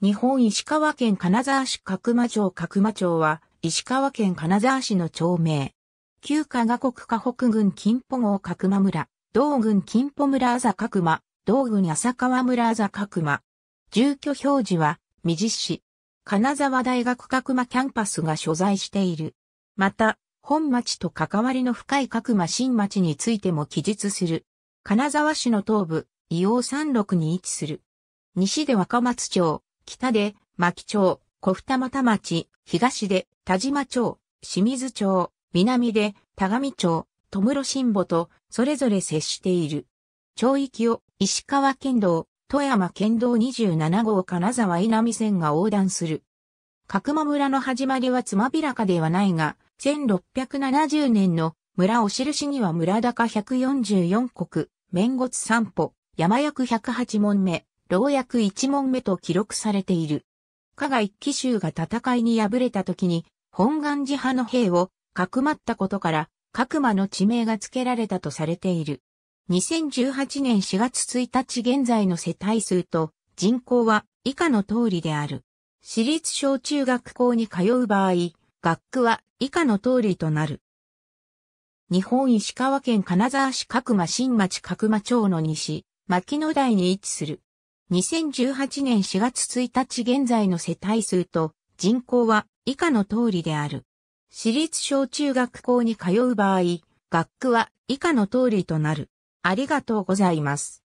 日本石川県金沢市角間町角間町は、石川県金沢市の町名。旧加賀国河北郡金歩郷角間村、道郡金歩村あざ角間、道郡浅川村あざ角間。住居表示は、未次市。金沢大学角間キャンパスが所在している。また、本町と関わりの深い角間新町についても記述する。金沢市の東部、伊王山麓に位置する。西で若松町、北で、牧町、小二俣町、東で、田島町、清水町、南で、田上町、戸室新保と、それぞれ接している。町域を、石川県道、富山県道27号金沢稲見線が横断する。角間村の始まりはつまびらかではないが、1670年の村お印には村高144国、面つ散歩、山役108門目、老薬一問目と記録されている。加賀一騎衆が戦いに敗れた時に、本願寺派の兵をかくまったことから、角間の地名が付けられたとされている。2018年4月1日現在の世帯数と人口は以下の通りである。私立小中学校に通う場合、学区は以下の通りとなる。日本石川県金沢市角間新町角間町の西、牧野台に位置する。2018年4月1日現在の世帯数と人口は以下の通りである。私立小中学校に通う場合、学区は以下の通りとなる。ありがとうございます。